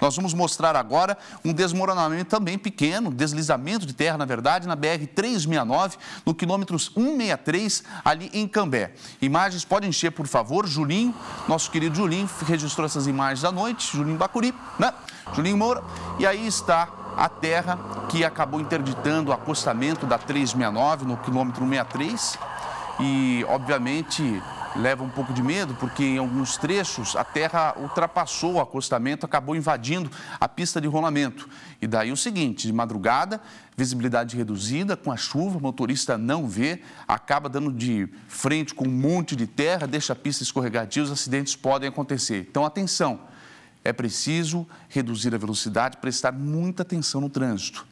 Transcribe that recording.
Nós vamos mostrar agora um desmoronamento também pequeno, deslizamento de terra, na verdade, na BR-369, no quilômetro 163, ali em Cambé. Imagens podem encher, por favor. Julinho, nosso querido Julinho, registrou essas imagens à noite. Julinho Bacuri, né? Julinho Moura. E aí está a terra que acabou interditando o acostamento da 369 no quilômetro 163. E, obviamente, leva um pouco de medo, porque em alguns trechos a terra ultrapassou o acostamento, acabou invadindo a pista de rolamento. E daí o seguinte: de madrugada, visibilidade reduzida, com a chuva, o motorista não vê, acaba dando de frente com um monte de terra, deixa a pista escorregadia, os acidentes podem acontecer. Então, atenção! É preciso reduzir a velocidade, prestar muita atenção no trânsito.